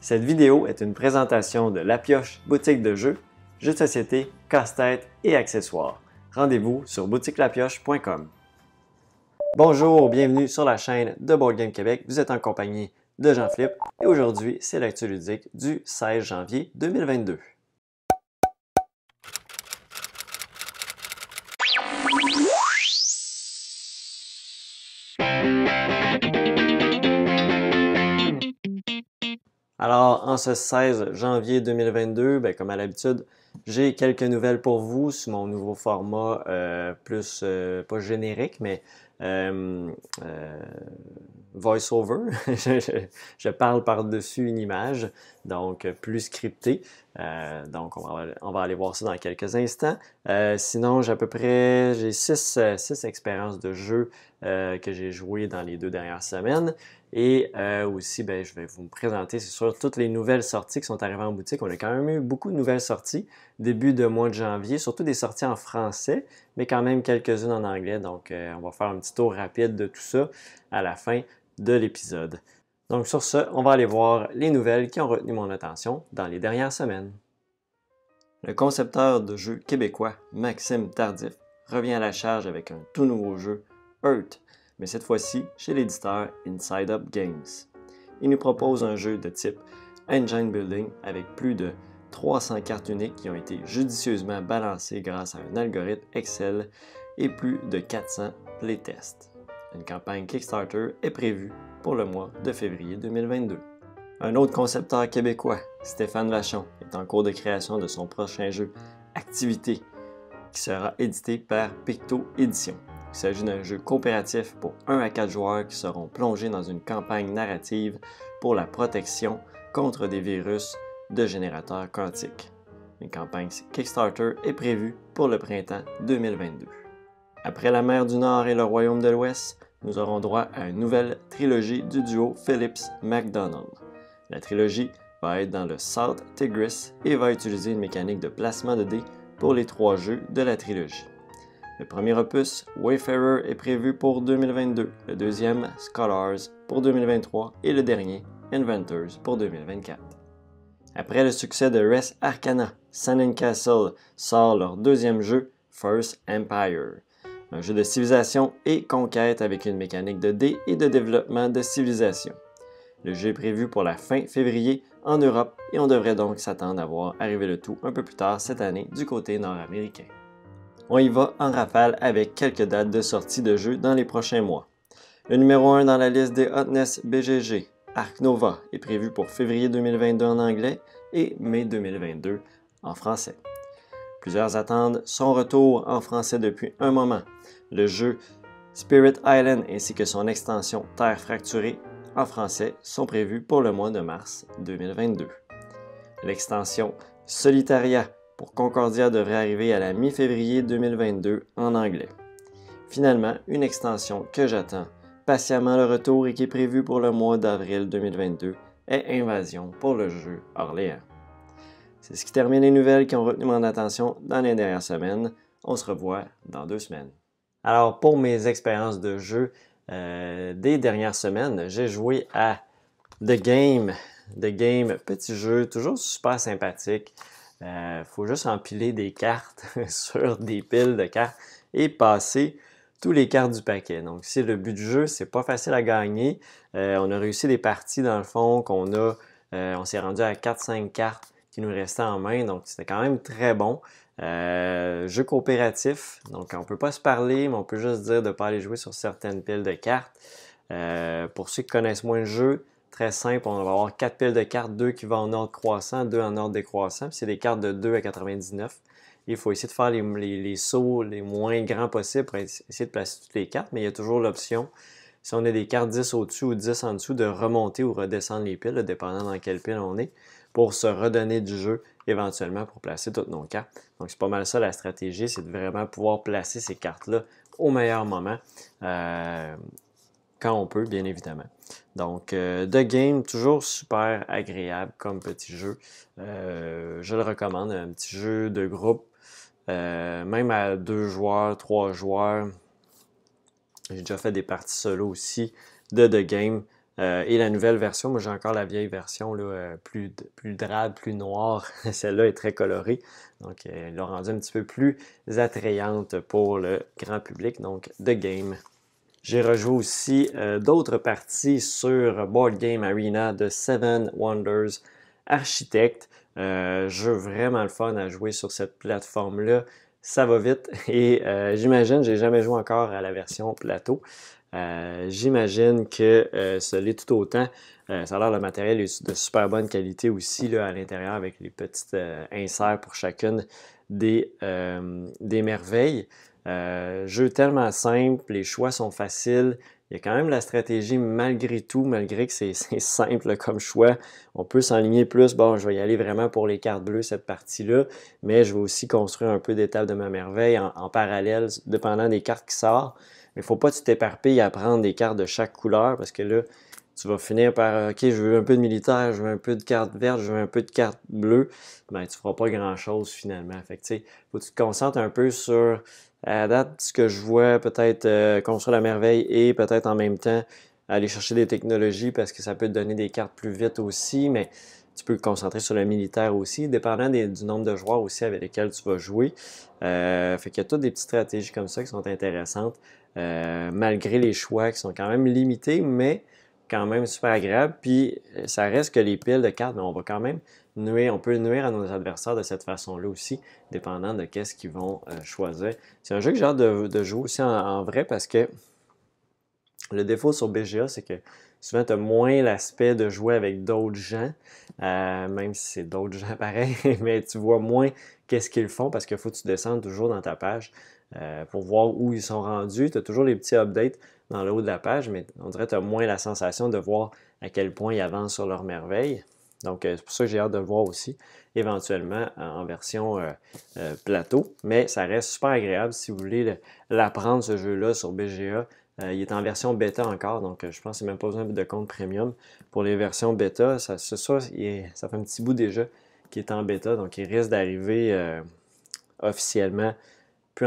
Cette vidéo est une présentation de La Pioche Boutique de jeux, jeux de société, casse-tête et accessoires. Rendez-vous sur boutiquelapioche.com. Bonjour, bienvenue sur la chaîne de Board Game Québec. Vous êtes en compagnie de Jean-Philippe et aujourd'hui, c'est l'actu ludique du 16 janvier 2022. Alors, en ce 16 janvier 2022, ben, comme à l'habitude, j'ai quelques nouvelles pour vous sur mon nouveau format, euh, plus, euh, pas générique, mais euh, voice-over. je, parle par-dessus une image, donc euh, plus scripté. Euh, donc, on va, aller voir ça dans quelques instants. Euh, sinon, j'ai à peu près j'ai six, expériences de jeu que j'ai jouées dans les deux dernières semaines. Et aussi, ben, je vais vous présenter, sur toutes les nouvelles sorties qui sont arrivées en boutique. On a quand même eu beaucoup de nouvelles sorties début de mois de janvier, surtout des sorties en français, mais quand même quelques-unes en anglais. Donc, on va faire un petit tour rapide de tout ça à la fin de l'épisode. Donc sur ce, on va aller voir les nouvelles qui ont retenu mon attention dans les dernières semaines. Le concepteur de jeux québécois Maxime Tardif revient à la charge avec un tout nouveau jeu, Earth, mais cette fois-ci chez l'éditeur Inside Up Games. Il nous propose un jeu de type Engine Building avec plus de 300 cartes uniques qui ont été judicieusement balancées grâce à un algorithme Excel et plus de 400 playtests. Une campagne Kickstarter est prévue pour le mois de février 2022. Un autre concepteur québécois, Stéphane Vachon, est en cours de création de son prochain jeu Activité, qui sera édité par Picto Edition. Il s'agit d'un jeu coopératif pour 1 à 4 joueurs qui seront plongés dans une campagne narrative pour la protection contre des virus de générateurs quantiques. Une campagne Kickstarter est prévue pour le printemps 2022. Après la mer du Nord et le Royaume de l'Ouest, nous aurons droit à une nouvelle trilogie du duo Phillips-McDonald. La trilogie va être dans le South Tigris et va utiliser une mécanique de placement de dés pour les trois jeux de la trilogie. Le premier opus, Wayfarer, est prévu pour 2022, le deuxième, Scholars, pour 2023 et le dernier, Inventors, pour 2024. Après le succès de Res Arcana, Sun Castle sort leur deuxième jeu, First Empire un jeu de civilisation et conquête avec une mécanique de dés et de développement de civilisation. Le jeu est prévu pour la fin février en Europe et on devrait donc s'attendre à voir arriver le tout un peu plus tard cette année du côté nord-américain. On y va en rafale avec quelques dates de sortie de jeu dans les prochains mois. Le numéro 1 dans la liste des Hotness BGG, Arc Nova, est prévu pour février 2022 en anglais et mai 2022 en français. Plusieurs attendent son retour en français depuis un moment. Le jeu Spirit Island ainsi que son extension Terre fracturée en français sont prévus pour le mois de mars 2022. L'extension Solitaria pour Concordia devrait arriver à la mi-février 2022 en anglais. Finalement, une extension que j'attends patiemment le retour et qui est prévue pour le mois d'avril 2022 est Invasion pour le jeu Orléans. C'est ce qui termine les nouvelles qui ont retenu mon attention dans les dernières semaines. On se revoit dans deux semaines. Alors, pour mes expériences de jeu euh, des dernières semaines, j'ai joué à The Game. The Game, petit jeu, toujours super sympathique. Il euh, faut juste empiler des cartes sur des piles de cartes et passer tous les cartes du paquet. Donc, c'est le but du jeu, c'est pas facile à gagner. Euh, on a réussi des parties, dans le fond, qu'on a. on s'est rendu à 4-5 cartes qui nous restait en main. Donc, c'était quand même très bon. Euh, jeu coopératif. Donc, on peut pas se parler, mais on peut juste dire de ne pas aller jouer sur certaines piles de cartes. Euh, pour ceux qui connaissent moins le jeu, très simple. On va avoir quatre piles de cartes, deux qui vont en ordre croissant, deux en ordre décroissant. C'est des cartes de 2 à 99. Il faut essayer de faire les, sauts les moins grands possibles pour essayer de placer toutes les cartes, mais il y a toujours l'option si on a des cartes 10 au-dessus ou 10 en dessous, de remonter ou redescendre les piles, dépendant dans quelle pile on est pour se redonner du jeu éventuellement pour placer toutes nos cartes. Donc, c'est pas mal ça la stratégie, c'est de vraiment pouvoir placer ces cartes-là au meilleur moment, euh, quand on peut, bien évidemment. Donc, euh, The Game, toujours super agréable comme petit jeu. Euh, je le recommande, un petit jeu de groupe, même à deux joueurs, trois joueurs. J'ai déjà fait des parties solo aussi de The Game. Euh, et la nouvelle version, moi j'ai encore la vieille version, là, euh, plus, plus drabe, plus noire. Celle-là est très colorée. Donc, euh, elle l'a rendue un petit peu plus attrayante pour le grand public. Donc, The Game. J'ai rejoué aussi d'autres parties sur Board Game Arena de Seven Wonders Architect. Je vraiment le fun à jouer sur cette plateforme-là. Ça va vite et que j'imagine, j'ai jamais joué encore à la version plateau. Euh, j'imagine que ça euh, l'est tout autant. Euh, ça a l'air le matériel est de super bonne qualité aussi à l'intérieur avec les petites inserts pour chacune des, merveilles. jeu tellement simple, les choix sont faciles. Il y a quand même la stratégie malgré tout, malgré que c'est simple comme choix. On peut s'enligner plus. Bon, je vais y aller vraiment pour les cartes bleues, cette partie-là, mais je vais aussi construire un peu d'étapes de ma merveille en, parallèle, dépendant des cartes qui sortent ne faut pas que tu t'éparpilles à prendre des cartes de chaque couleur parce que là, tu vas finir par euh, OK, je veux un peu de militaire, je veux un peu de cartes verte, je veux un peu de cartes bleue, mais ben, tu feras pas grand-chose finalement. Fait faut que tu te concentres un peu sur à date ce que je vois peut-être euh, construire la merveille et peut-être en même temps aller chercher des technologies parce que ça peut te donner des cartes plus vite aussi, mais tu peux te concentrer sur le militaire aussi, dépendant du nombre de joueurs aussi avec lesquels tu vas jouer. Euh, fait qu'il y a toutes des petites stratégies comme ça qui sont intéressantes. Euh, malgré les choix qui sont quand même limités, mais quand même super agréable. Puis euh, ça reste que les piles de cartes, mais ben, on va quand même nuire, on peut nuire à nos adversaires de cette façon-là aussi, dépendant de qu'est-ce qu'ils vont euh, choisir. C'est un jeu que j'ai hâte de, jouer aussi en, vrai parce que le défaut sur BGA, c'est que souvent tu as moins l'aspect de jouer avec d'autres gens, même si c'est d'autres gens pareils, mais tu vois moins qu'est-ce qu'ils font parce qu'il faut que tu descendes toujours dans ta page. Euh, pour voir où ils sont rendus. Tu as toujours les petits updates dans le haut de la page, mais on dirait que tu as moins la sensation de voir à quel point ils avancent sur leur merveille. Donc, euh, c'est pour ça que j'ai hâte de le voir aussi, éventuellement euh, en version plateau. Mais ça reste super agréable si vous voulez l'apprendre, ce jeu-là, sur BGA. il est en version bêta encore, donc je pense que même pas besoin de compte premium. Pour les versions bêta, ça, ça fait un petit bout déjà qui est en bêta, donc il risque d'arriver officiellement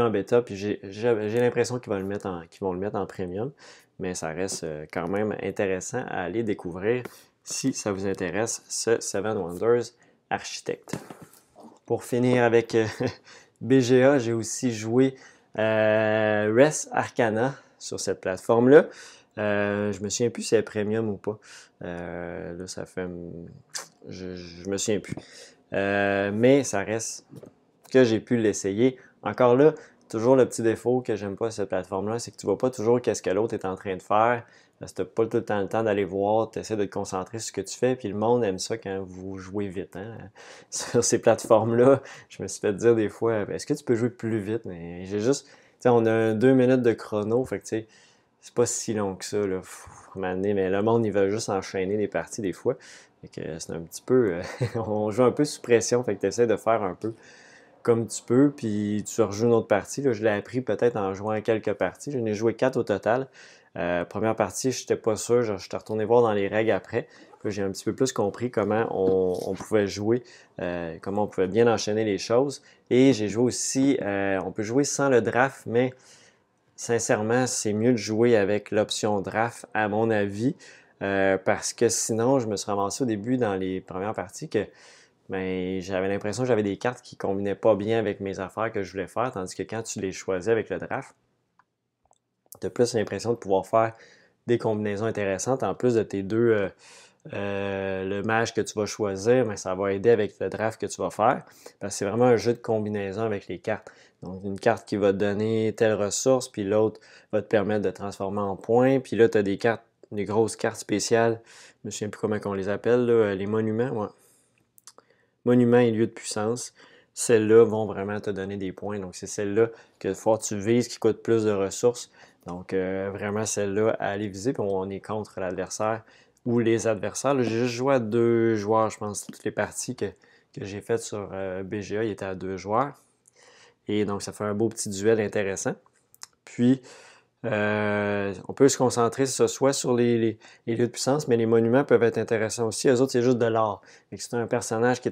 en bêta, puis j'ai l'impression qu'ils vont, le mettre en, vont le mettre en premium, mais ça reste euh, quand même intéressant à aller découvrir si ça vous intéresse, ce Seven Wonders Architect. Pour finir avec euh, BGA, j'ai aussi joué Rest euh, Res Arcana sur cette plateforme-là. je me souviens plus si c'est premium ou pas. là, ça fait. Je, je me souviens plus. mais ça reste que j'ai pu l'essayer encore là, toujours le petit défaut que j'aime pas à cette plateforme-là, c'est que tu vois pas toujours qu'est-ce que l'autre est en train de faire. Parce que n'as pas tout le temps le temps d'aller voir, tu essaies de te concentrer sur ce que tu fais, puis le monde aime ça quand vous jouez vite. Hein? Sur ces plateformes-là, je me suis fait dire des fois, est-ce que tu peux jouer plus vite? Mais j'ai juste, tu sais, on a deux minutes de chrono, fait que tu sais, c'est pas si long que ça, là. mais le monde, il va juste enchaîner les parties des fois. Fait que c'est un petit peu, euh, on joue un peu sous pression, fait que tu essaies de faire un peu comme tu peux, puis tu rejoues une autre partie. Là, je l'ai appris peut-être en jouant quelques parties. Je n'ai joué quatre au total. Euh, première partie, je n'étais pas sûr. Je, suis retourné voir dans les règles après. J'ai un petit peu plus compris comment on, pouvait jouer, euh, comment on pouvait bien enchaîner les choses. Et j'ai joué aussi, euh, on peut jouer sans le draft, mais sincèrement, c'est mieux de jouer avec l'option draft, à mon avis, parce que sinon, je me suis ramassé au début dans les premières parties que mais ben, j'avais l'impression que j'avais des cartes qui combinaient pas bien avec mes affaires que je voulais faire, tandis que quand tu les choisis avec le draft, tu as plus l'impression de pouvoir faire des combinaisons intéressantes en plus de tes deux. Euh, euh, le mage que tu vas choisir, mais ben, ça va aider avec le draft que tu vas faire. Parce que c'est vraiment un jeu de combinaison avec les cartes. Donc, une carte qui va te donner telle ressource, puis l'autre va te permettre de transformer en points. Puis là, tu as des cartes, des grosses cartes spéciales. Je me souviens plus comment on les appelle, euh, les monuments monuments et lieux de puissance, celles-là vont vraiment te donner des points. Donc, c'est celles-là que faut tu vises qui coûtent plus de ressources. Donc, euh, vraiment, celles-là à aller viser. Puis, on est contre l'adversaire ou les adversaires. J'ai juste joué à deux joueurs, je pense, toutes les parties que, j'ai faites sur euh, BGA, il était à deux joueurs. Et donc, ça fait un beau petit duel intéressant. Puis, euh, on peut se concentrer, ce soit sur les, lieux de puissance, mais les monuments peuvent être intéressants aussi. Eux autres, c'est juste de l'art. C'est un personnage qui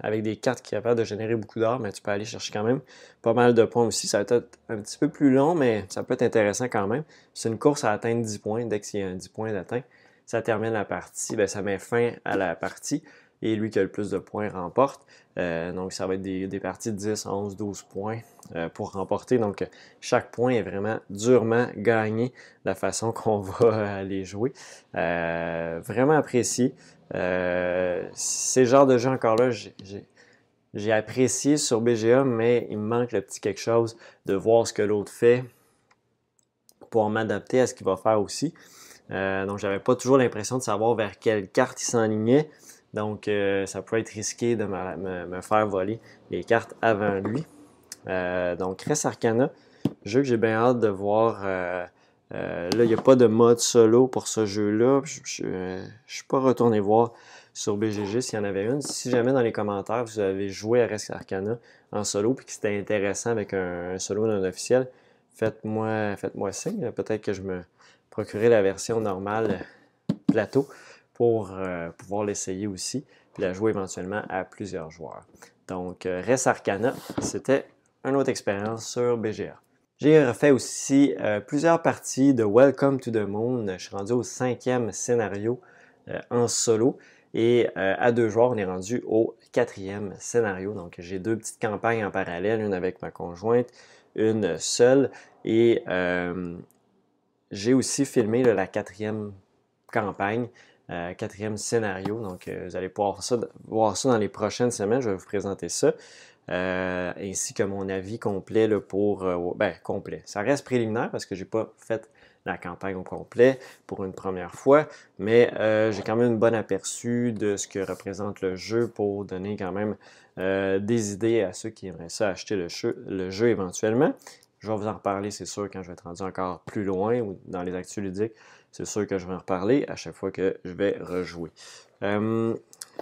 avec des cartes qui est capable de générer beaucoup d'art, mais ben, tu peux aller chercher quand même pas mal de points aussi. Ça va être un petit peu plus long, mais ça peut être intéressant quand même. C'est une course à atteindre 10 points. Dès qu'il y a 10 points d'atteint, ça termine la partie, ben, ça met fin à la partie et lui qui a le plus de points remporte. Euh, donc, ça va être des, parties de 10, 11, 12 points euh, pour remporter. Donc, chaque point est vraiment durement gagné De la façon qu'on va aller euh, jouer. vraiment apprécié. ces genres de jeux encore-là, j'ai apprécié sur BGA, mais il me manque le petit quelque chose de voir ce que l'autre fait pour m'adapter à ce qu'il va faire aussi. donc, j'avais pas toujours l'impression de savoir vers quelle carte il s'enlignait. Donc, euh, ça pourrait être risqué de me, faire voler les cartes avant lui. Euh, donc, Res Arcana, jeu que j'ai bien hâte de voir. Euh, là, il n'y a pas de mode solo pour ce jeu-là. Je ne suis pas retourné voir sur BGG s'il y en avait une. Si jamais dans les commentaires, vous avez joué à Res Arcana en solo et que c'était intéressant avec un, solo non officiel, faites-moi faites signe. Peut-être que je me procurerai la version normale plateau pour euh, pouvoir l'essayer aussi, puis la jouer éventuellement à plusieurs joueurs. Donc, euh, Res Arcana, c'était une autre expérience sur BGA. J'ai refait aussi euh, plusieurs parties de Welcome to the Moon. Je suis rendu au cinquième scénario en solo. Et à deux joueurs, on est rendu au quatrième scénario. Donc, j'ai deux petites campagnes en parallèle, une avec ma conjointe, une seule. Et j'ai aussi filmé la quatrième campagne euh, quatrième scénario. Donc, euh, vous allez pouvoir voir ça, dans les prochaines semaines. Je vais vous présenter ça. Euh, ainsi que mon avis complet pour... Ben, complet. Ça reste préliminaire parce que je n'ai pas fait la campagne au complet pour une première fois, mais j'ai quand même un bon aperçu de ce que représente le jeu pour donner quand même des idées à ceux qui aimeraient ça acheter le jeu, éventuellement. Je vais vous en reparler, c'est sûr, quand je vais être rendu encore plus loin ou dans les actus ludiques c'est sûr que je vais en reparler à chaque fois que je vais rejouer. Euh,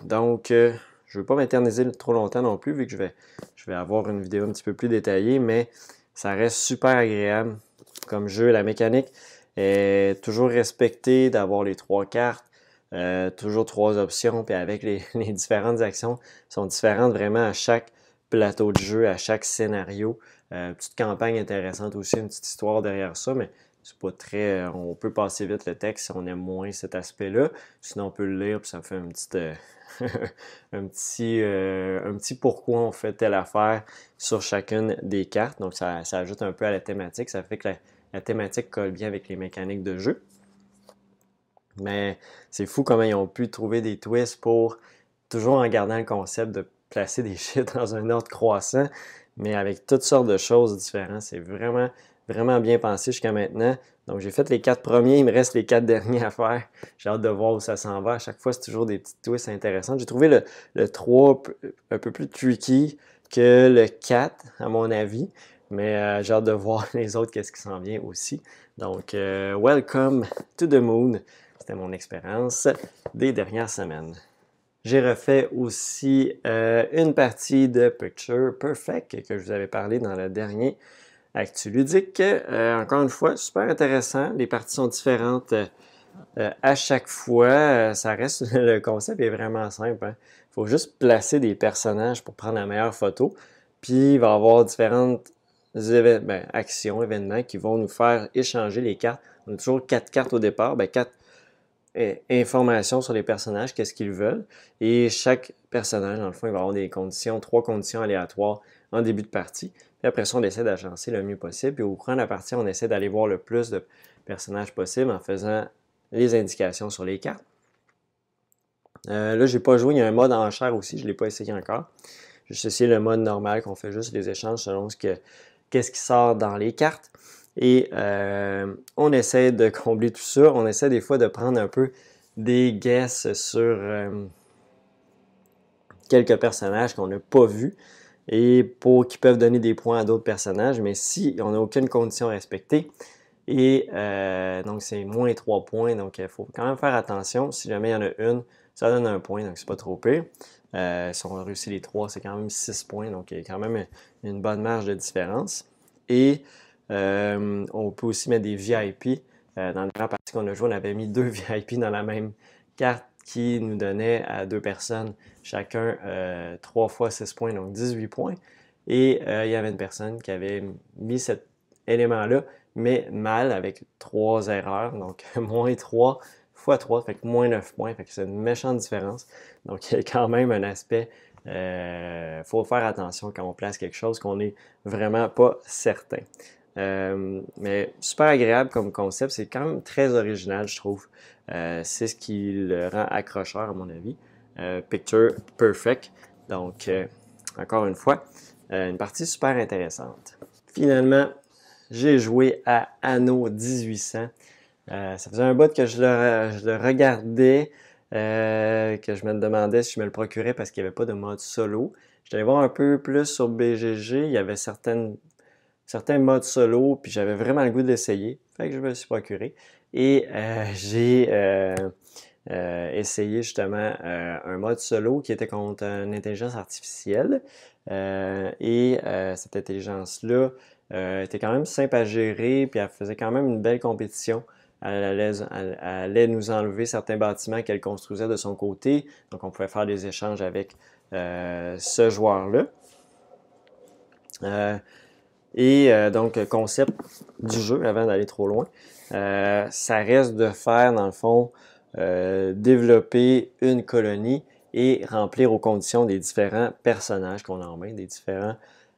donc, euh, je ne veux pas m'éterniser trop longtemps non plus, vu que je vais, je vais avoir une vidéo un petit peu plus détaillée, mais ça reste super agréable comme jeu. La mécanique est toujours respectée d'avoir les trois cartes, euh, toujours trois options, puis avec les, différentes actions sont différentes vraiment à chaque plateau de jeu, à chaque scénario. petite campagne intéressante aussi, une petite histoire derrière ça, mais c'est pas très. Euh, on peut passer vite le texte si on aime moins cet aspect-là. Sinon, on peut le lire, puis ça fait euh, un petit, petit euh, un petit pourquoi on fait telle affaire sur chacune des cartes. Donc, ça, ça ajoute un peu à la thématique. Ça fait que la, la thématique colle bien avec les mécaniques de jeu. Mais c'est fou comment ils ont pu trouver des twists pour toujours en gardant le concept de placer des chiffres dans un ordre croissant, mais avec toutes sortes de choses différentes. C'est vraiment vraiment bien pensé jusqu'à maintenant. Donc, j'ai fait les quatre premiers, il me reste les quatre derniers à faire. J'ai hâte de voir où ça s'en va. À chaque fois, c'est toujours des petits twists intéressants. J'ai trouvé le, 3 un peu plus tricky que le 4, à mon avis. Mais euh, j'ai hâte de voir les autres, qu'est-ce qui s'en vient aussi. Donc, euh, welcome to the moon. C'était mon expérience des dernières semaines. J'ai refait aussi euh, une partie de Picture Perfect que je vous avais parlé dans le dernier Actu ludique, euh, encore une fois, super intéressant. Les parties sont différentes euh, euh, à chaque fois. ça reste le concept est vraiment simple. Il hein. faut juste placer des personnages pour prendre la meilleure photo. Puis il va y avoir différentes ben, actions, événements qui vont nous faire échanger les cartes. On a toujours quatre cartes au départ, ben, quatre informations sur les personnages, qu'est-ce qu'ils veulent. Et chaque personnage, dans le fond, il va avoir des conditions, trois conditions aléatoires en début de partie. Puis après ça, on essaie d'agencer le mieux possible. Puis au courant de la partie, on essaie d'aller voir le plus de personnages possible en faisant les indications sur les cartes. Euh, là, là, n'ai pas joué. Il y a un mode en chair aussi. Je ne l'ai pas essayé encore. Juste essayer le mode normal qu'on fait juste les échanges selon ce que, qu'est-ce qui sort dans les cartes. Et euh, on essaie de combler tout ça. On essaie des fois de prendre un peu des guesses sur euh, quelques personnages qu'on n'a pas vus et pour qu'ils peuvent donner des points à d'autres personnages. Mais si on n'a aucune condition respectée, et euh, donc c'est moins 3 points, donc il euh, faut quand même faire attention. Si jamais il y en a une, ça donne un point, donc c'est pas trop pire. Euh, si on réussit les trois, c'est quand même 6 points, donc il y a quand même une bonne marge de différence. Et on peut aussi mettre des VIP. dans le grand partie qu'on a joué, on avait mis deux VIP dans la même carte qui nous donnait à deux personnes chacun euh, 3 fois 6 points, donc 18 points. Et euh, il y avait une personne qui avait mis cet élément-là, mais mal avec 3 erreurs, donc moins 3 fois 3, fait que moins 9 points, fait que c'est une méchante différence. Donc il y a quand même un aspect, il euh, faut faire attention quand on place quelque chose qu'on n'est vraiment pas certain. Euh, mais super agréable comme concept, c'est quand même très original, je trouve. Euh, c'est ce qui le rend accrocheur, à mon avis. Euh, picture Perfect. Donc, encore une fois, une partie super intéressante. Finalement, j'ai joué à Anno 1800. ça faisait un bout que je le, regardais, que je me demandais si je me le procurais parce qu'il n'y avait pas de mode solo. J'allais voir un peu plus sur BGG. Il y avait certaines certains modes solo, puis j'avais vraiment le goût de l'essayer. Fait que je me suis procuré. Et euh, j'ai euh, euh, essayé justement un mode solo qui était contre une intelligence artificielle. et cette intelligence-là était quand même simple à gérer, puis elle faisait quand même une belle compétition. Elle allait, nous enlever certains bâtiments qu'elle construisait de son côté. Donc, on pouvait faire des échanges avec ce joueur-là. Euh, et euh, donc, concept du jeu, avant d'aller trop loin, euh, ça reste de faire, dans le fond, euh, développer une colonie et remplir aux conditions des différents personnages qu'on a en main, des différents...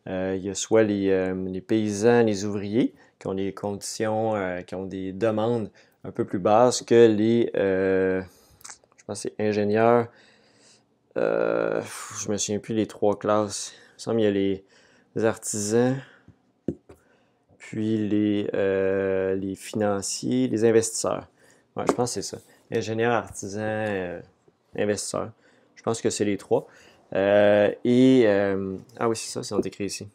il y a soit les, paysans, les ouvriers, qui ont des conditions, qui ont des demandes un peu plus basses que les... ingénieurs... je me souviens plus les trois classes. Il y a les artisans, puis les, euh, les financiers, les investisseurs. je pense que c'est ça. Ingénieurs, artisans, euh, investisseurs. Je pense que c'est les trois. Euh, et. ah oui, c'est ça, c'est écrit ici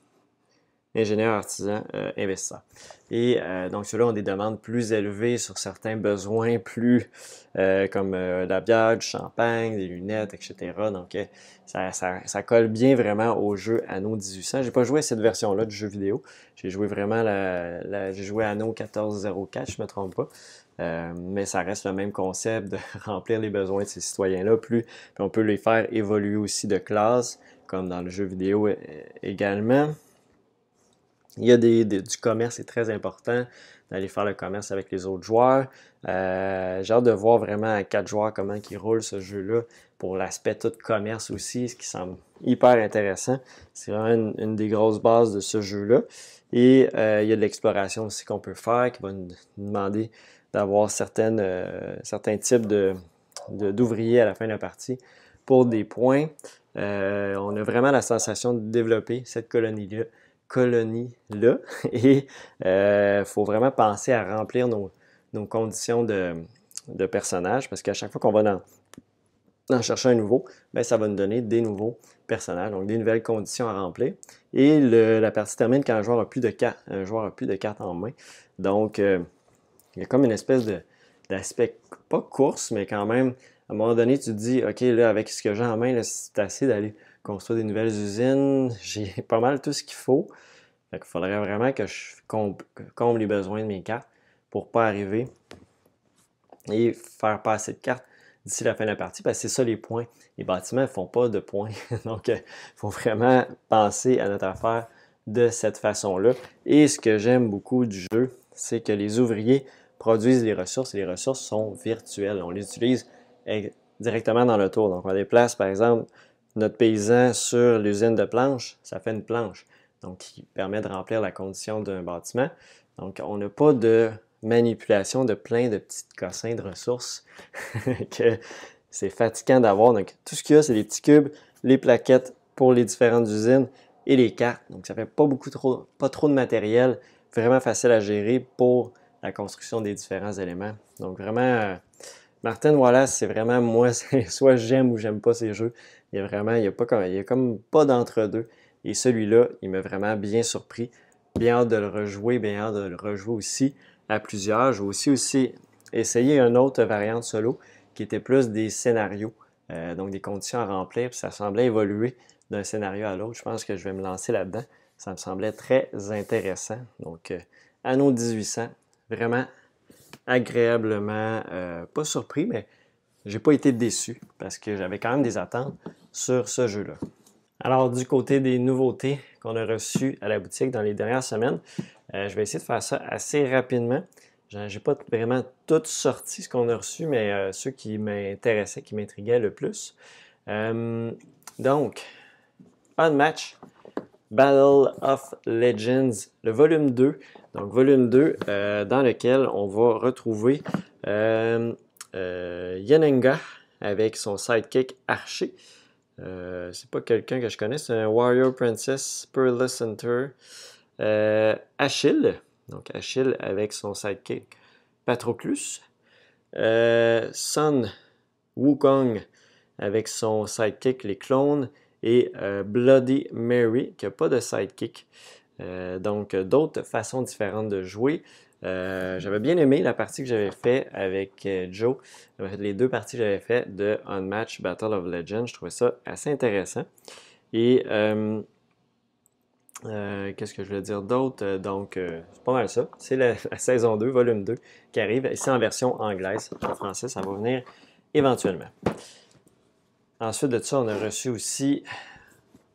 ingénieurs, artisans, euh, investisseurs. Et euh, donc, ceux-là ont des demandes plus élevées sur certains besoins plus euh, comme euh, la bière, du champagne, des lunettes, etc. Donc, ça, ça, colle bien vraiment au jeu Anno 1800. J'ai pas joué à cette version-là du jeu vidéo. J'ai joué vraiment la, la j'ai joué Anno 1404, je me trompe pas. mais ça reste le même concept de remplir les besoins de ces citoyens-là. Plus on peut les faire évoluer aussi de classe, comme dans le jeu vidéo également. Il y a du commerce, c'est très important d'aller faire le commerce avec les autres joueurs. Euh, j'ai hâte de voir vraiment à quatre joueurs comment ils roulent ce jeu-là pour l'aspect tout commerce aussi, ce qui semble hyper intéressant. C'est vraiment une, des grosses bases de ce jeu-là. Et euh, il y a de l'exploration aussi qu'on peut faire qui va nous demander d'avoir euh, certains types d'ouvriers à la fin de la partie pour des points. on a vraiment la sensation de développer cette colonie-là colonie-là. Et il euh, faut vraiment penser à remplir nos, conditions de, personnage personnages parce qu'à chaque fois qu'on va en chercher un nouveau, ben, ça va nous donner des nouveaux personnages, donc des nouvelles conditions à remplir. Et la partie termine quand un joueur a plus de cartes, joueur plus de cartes en main. Donc, euh, il y a comme une espèce d'aspect, pas course, mais quand même, à un moment donné, tu te dis, OK, là, avec ce que j'ai en main, c'est assez d'aller construire des nouvelles usines. J'ai pas mal tout ce qu'il faut. il faudrait vraiment que je comble, les besoins de mes cartes pour pas arriver et faire passer de cartes d'ici la fin de la partie. Parce que c'est ça les points. Les bâtiments font pas de points. Donc, il euh, faut vraiment penser à notre affaire de cette façon-là. Et ce que j'aime beaucoup du jeu, c'est que les ouvriers produisent les ressources et les ressources sont virtuelles. On les utilise eh, directement dans le tour. Donc, on déplace, par exemple, notre paysan sur l'usine de planches, ça fait une planche, donc qui permet de remplir la condition d'un bâtiment. Donc, on n'a pas de manipulation de plein de petites cassins de ressources que c'est fatigant d'avoir. Donc, tout ce qu'il y a, c'est des petits cubes, les plaquettes pour les différentes usines et les cartes. Donc, ça fait pas beaucoup trop, pas trop de matériel, vraiment facile à gérer pour la construction des différents éléments. Donc, vraiment, euh, Martin Wallace, c'est vraiment moi, soit j'aime ou j'aime pas ces jeux. Il y a vraiment, il n'y a, pas comme, il y a comme pas d'entre-deux. Et celui-là, il m'a vraiment bien surpris. Bien hâte de le rejouer, bien hâte de le rejouer aussi à plusieurs. J'ai aussi, aussi essayé une autre variante solo qui était plus des scénarios, euh, donc des conditions à remplir. ça semblait évoluer d'un scénario à l'autre. Je pense que je vais me lancer là-dedans. Ça me semblait très intéressant. Donc, euh, anno 1800, vraiment agréablement, euh, pas surpris, mais j'ai pas été déçu parce que j'avais quand même des attentes sur ce jeu-là. Alors, du côté des nouveautés qu'on a reçues à la boutique dans les dernières semaines, euh, je vais essayer de faire ça assez rapidement. J'ai pas vraiment toutes sorties ce qu'on a reçu, mais euh, ceux qui m'intéressaient, qui m'intriguaient le plus. Euh, donc, Unmatch Battle of Legends, le volume 2. Donc, volume 2, dans lequel on va retrouver Yenenga avec son sidekick Archer. Euh, c'est pas quelqu'un que je connais, c'est un Warrior Princess Pearl Center. Euh, Achille, donc Achille avec son sidekick Patroclus. Euh, Sun Wukong avec son sidekick les clones. Et euh, Bloody Mary qui n'a pas de sidekick. donc d'autres façons différentes de jouer. Euh, j'avais bien aimé la partie que j'avais fait avec euh, Joe, les deux parties que j'avais fait de Unmatch Battle of Legends. Je trouvais ça assez intéressant. Et euh, qu'est-ce que je voulais dire d'autre? Donc, c'est pas mal ça. C'est la, saison 2, volume 2, qui arrive. C'est en version anglaise. En français, ça va venir éventuellement. Ensuite de ça, on a reçu aussi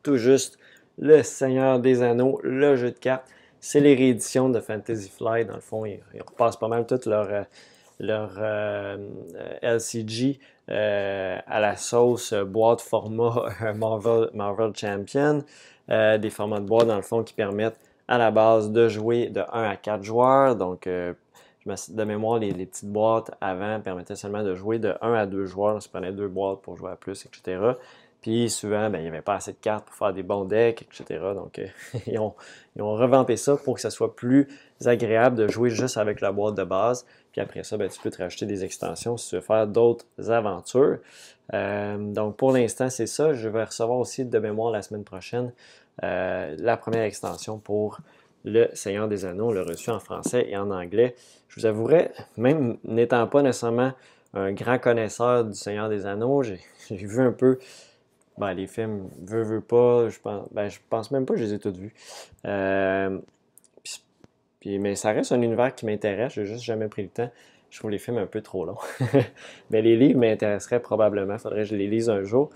tout juste Le Seigneur des Anneaux, le jeu de cartes c'est les rééditions de Fantasy Fly, Dans le fond, ils, repassent pas mal tout leur, euh, LCG euh, euh, à la sauce boîte format Marvel, Champion. des formats de boîte, dans le fond, qui permettent à la base de jouer de 1 à 4 joueurs. Donc, de mémoire, les, petites boîtes avant permettaient seulement de jouer de 1 à 2 joueurs. On se prenait deux boîtes pour jouer à plus, etc. Puis souvent, ben, il n'y avait pas assez de cartes pour faire des bons decks, etc. Donc, euh, ils, ont, ils revampé ça pour que ça soit plus agréable de jouer juste avec la boîte de base. Puis après ça, ben, tu peux te racheter des extensions si tu veux faire d'autres aventures. Euh, donc pour l'instant, c'est ça. Je vais recevoir aussi de mémoire la semaine prochaine euh, la première extension pour le Seigneur des Anneaux. Le reçu en français et en anglais. Je vous avouerai, même n'étant pas nécessairement un grand connaisseur du Seigneur des Anneaux, j'ai vu un peu ben, les films, veux, veux pas, je pense, ben, je pense même pas que je les ai tous vus. Euh, mais ça reste un univers qui m'intéresse, j'ai juste jamais pris le temps. Je trouve les films un peu trop longs. mais les livres m'intéresseraient probablement, faudrait que je les lise un jour.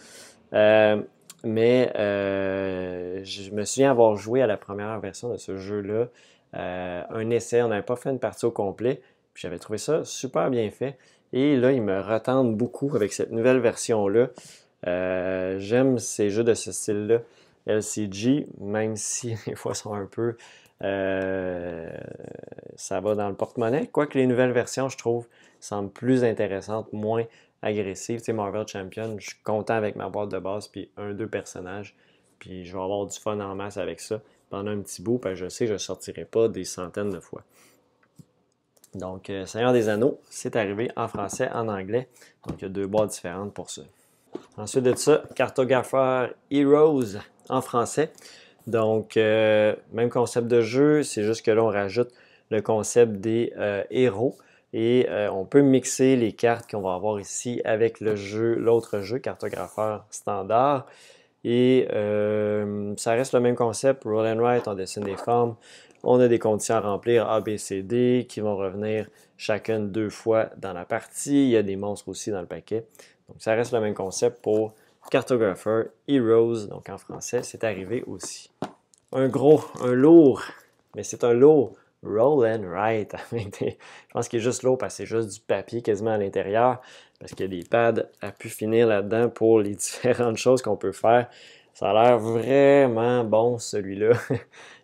Euh, mais euh, je me souviens avoir joué à la première version de ce jeu-là, un essai, on n'avait pas fait une partie au complet, puis j'avais trouvé ça super bien fait. Et là, ils me retendent beaucoup avec cette nouvelle version-là. Euh, j'aime ces jeux de ce style-là. LCG, même si les fois sont un peu. Euh, ça va dans le porte-monnaie. Quoique les nouvelles versions, je trouve, semblent plus intéressantes, moins agressives. Tu sais, Marvel Champion, je suis content avec ma boîte de base, puis un, deux personnages. Puis je vais avoir du fun en masse avec ça pendant un petit bout, parce je sais que je ne sortirai pas des centaines de fois. Donc, euh, Seigneur des Anneaux, c'est arrivé en français, en anglais. Donc, il y a deux boîtes différentes pour ça. Ensuite de ça, cartographeur Heroes en français. Donc, euh, même concept de jeu, c'est juste que là, on rajoute le concept des euh, héros. Et euh, on peut mixer les cartes qu'on va avoir ici avec le jeu, l'autre jeu, cartographeur standard. Et ça reste le même concept. Roll and write, on dessine des formes. On a des conditions à remplir A, B, C, D qui vont revenir chacune deux fois dans la partie. Il y a des monstres aussi dans le paquet. Donc, ça reste le même concept pour Cartographer Heroes. Donc, en français, c'est arrivé aussi. Un gros, un lourd, mais c'est un lourd Roll and Write. je pense qu'il est juste lourd parce que c'est juste du papier quasiment à l'intérieur. Parce qu'il y a des pads à pu finir là-dedans pour les différentes choses qu'on peut faire. Ça a l'air vraiment bon, celui-là.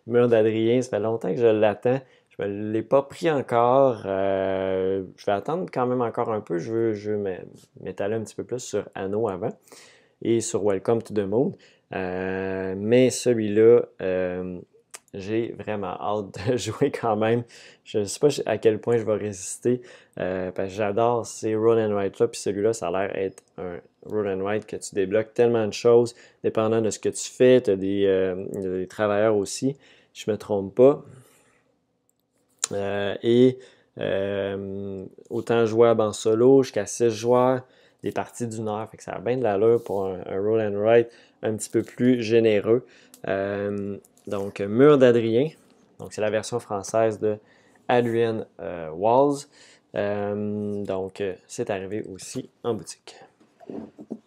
Mur d'Adrien, ça fait longtemps que je l'attends. Je ne l'ai pas pris encore. Euh, je vais attendre quand même encore un peu. Je veux, m'étaler un petit peu plus sur Anno avant et sur Welcome to the Moon. Euh, mais celui-là, euh, j'ai vraiment hâte de jouer quand même. Je ne sais pas à quel point je vais résister. parce que j'adore ces roll and write-là. Puis celui-là, ça a l'air être un roll and write que tu débloques tellement de choses. Dépendant de ce que tu fais, tu as des, des travailleurs aussi. Je me trompe pas. Euh, et euh, autant jouable en solo jusqu'à 6 joueurs, des parties d'une heure. ça a bien de l'allure pour un, roll and write un petit peu plus généreux. Euh, donc, Mur d'Adrien. Donc, c'est la version française de Adrian Walls. donc, c'est arrivé aussi en boutique.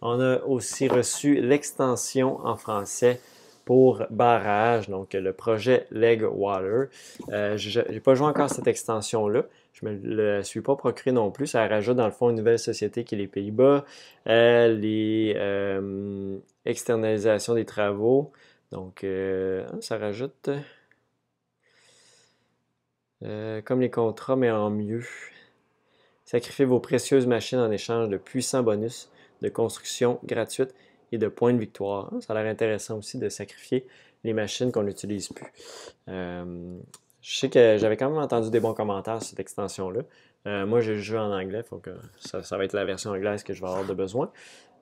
On a aussi reçu l'extension en français pour barrage, donc le projet Leg Water. Euh, je n'ai pas joué encore cette extension-là. Je ne me suis pas procuré non plus. Ça rajoute dans le fond une nouvelle société qui est les Pays-Bas, euh, les euh, externalisations des travaux. Donc, ça rajoute comme les contrats, mais en mieux. Sacrifiez vos précieuses machines en échange de puissants bonus de construction gratuite et de points de victoire. Ça a l'air intéressant aussi de sacrifier les machines qu'on n'utilise plus. Euh, je sais que j'avais quand même entendu des bons commentaires sur cette extension-là. Euh, moi, j'ai jeu en anglais, donc ça, va être la version anglaise que je vais avoir de besoin.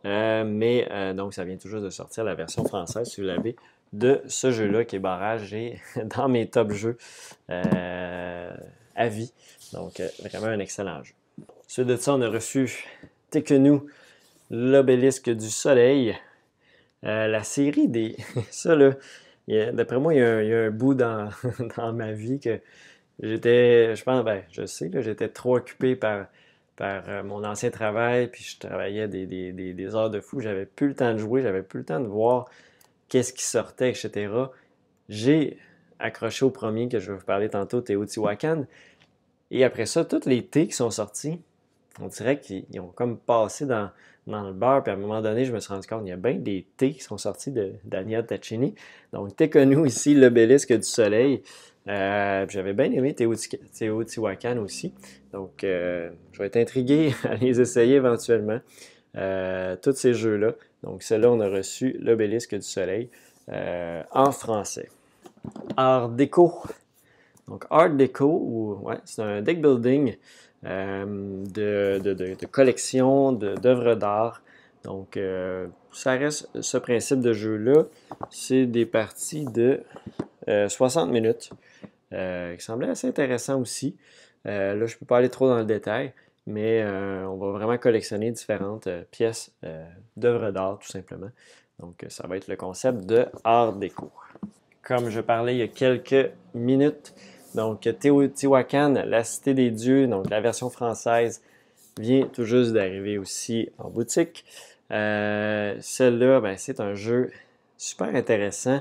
Euh, mais donc, ça vient toujours de sortir la version française, si vous l'avez, de ce jeu-là qui est barrage et dans mes top jeux à vie. Donc, vraiment un excellent jeu. Ensuite de ça, on a reçu Tekenu, l'obélisque du soleil. Euh, la série des. Ça, là, d'après moi, il y, a, un bout dans, dans ma vie que j'étais. Je pense, ben, je sais, j'étais trop occupé par, par euh, mon ancien travail, puis je travaillais des, heures de fou. J'avais plus le temps de jouer, j'avais plus le temps de voir qu'est-ce qui sortait, etc. J'ai accroché au premier que je vais vous parler tantôt, Teotihuacan. Et après ça, tous les thés qui sont sortis, on dirait qu'ils ont comme passé dans, dans le bar, Puis à un moment donné, je me suis rendu compte qu'il y a bien des thés qui sont sortis de Daniel Tacchini. Donc, thé connu ici, l'obélisque du soleil. Euh, j'avais bien aimé Teotihuacan aussi. Donc, euh, je vais être intrigué à les essayer éventuellement, euh, tous ces jeux-là. Donc, celle-là, on a reçu l'obélisque du soleil en français. Art déco. Donc, Art déco, ouais, c'est un deck building euh, de, collection d'œuvres d'art. Donc, euh, ça reste ce principe de jeu-là. C'est des parties de 60 euh, minutes, qui semblait assez intéressant aussi. là, je ne peux pas aller trop dans le détail, mais on va vraiment collectionner différentes pièces d'œuvres d'art, tout simplement. Donc, ça va être le concept de art déco. Comme je parlais il y a quelques minutes, donc, Teotihuacan, la cité des dieux, donc la version française, vient tout juste d'arriver aussi en boutique. Euh, celle-là, ben, c'est un jeu super intéressant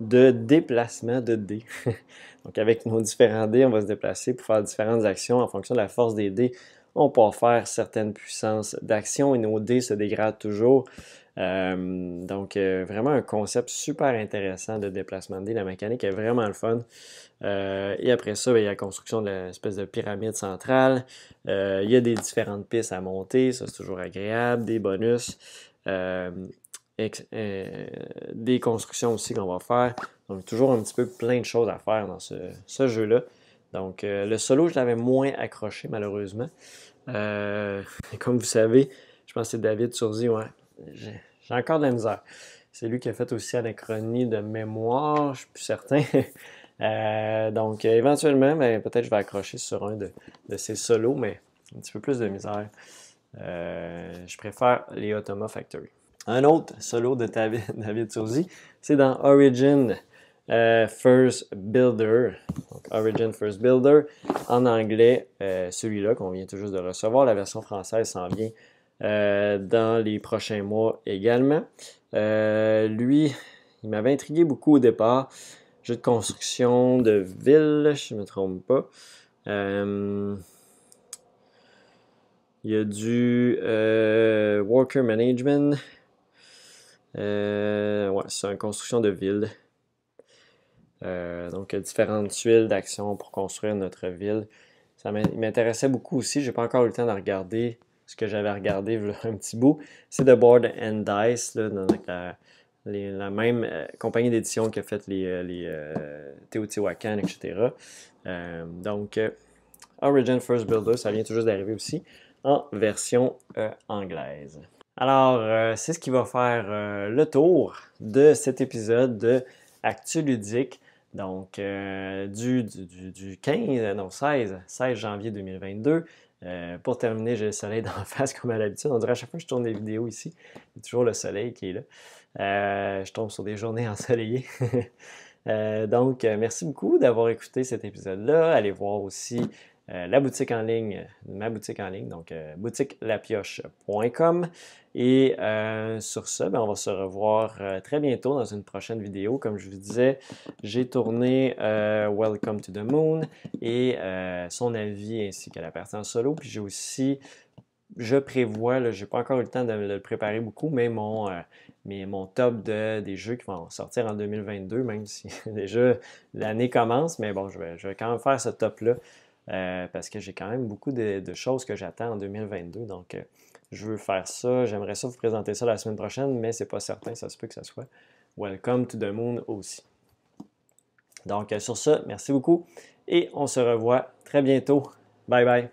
de déplacement de dés. donc, avec nos différents dés, on va se déplacer pour faire différentes actions en fonction de la force des dés. On peut faire certaines puissances d'action et nos dés se dégradent toujours. Euh, donc, euh, vraiment un concept super intéressant de déplacement de dé. La mécanique est vraiment le fun. Euh, et après ça, ben, il y a la construction de l'espèce de pyramide centrale. il y a des différentes pistes à monter, ça c'est toujours agréable, des bonus, des constructions aussi qu'on va faire. Donc, toujours un petit peu plein de choses à faire dans ce, jeu-là. Donc, le solo, je l'avais moins accroché malheureusement. comme vous savez, je pense que c'est David Surzi, ouais, j'ai encore de la misère. C'est lui qui a fait aussi Anachronie de mémoire, je suis plus certain. Euh, donc, euh, éventuellement, ben, peut-être je vais accrocher sur un de, de, ses solos, mais un petit peu plus de misère. Euh, je préfère les Automa Factory. Un autre solo de David, David c'est dans Origin First Builder. Donc, Origin First Builder en anglais, celui-là qu'on vient tout juste de recevoir. La version française s'en vient euh, dans les prochains mois également. Euh, lui, il m'avait intrigué beaucoup au départ. Jeu de construction de ville, je ne me trompe pas. Euh, il y a du Worker Management. ouais, c'est une construction de ville. donc, il y a différentes tuiles d'action pour construire notre ville. Ça m'intéressait beaucoup aussi. J'ai pas encore eu le temps de regarder ce que j'avais regardé un petit bout. C'est The Board and Dice, la, même euh, compagnie d'édition qui a fait les, euh, euh, Teotihuacan, etc. donc, Origin First Builder, ça vient tout juste d'arriver aussi en version anglaise. Alors, c'est ce qui va faire le tour de cet épisode de Actu Ludique. Donc, du, du, 15, non, 16, 16 janvier 2022 euh, pour terminer, j'ai le soleil d'en face comme à l'habitude. On dirait à chaque fois que je tourne des vidéos ici, il y a toujours le soleil qui est là. Euh, je tombe sur des journées ensoleillées. Euh, donc, merci beaucoup d'avoir écouté cet épisode-là. Allez voir aussi euh, la boutique en ligne, ma boutique en ligne, donc euh, boutiquelapioche.com. Et euh, sur ce, ben, on va se revoir très bientôt dans une prochaine vidéo. Comme je vous disais, j'ai tourné Welcome to the Moon et son avis ainsi que la partie en solo. Puis j'ai aussi, je prévois, je n'ai pas encore eu le temps de, le préparer beaucoup, mais mon, mais mon top de, des jeux qui vont sortir en 2022, même si déjà l'année commence. Mais bon, je je vais quand même faire ce top-là. Euh, parce que j'ai quand même beaucoup de, choses que j'attends en 2022. Donc, euh, je veux faire ça. J'aimerais ça vous présenter ça la semaine prochaine, mais c'est pas certain. Ça se peut que ça soit. Welcome to the moon aussi. Donc, euh, sur ça, merci beaucoup et on se revoit très bientôt. Bye bye.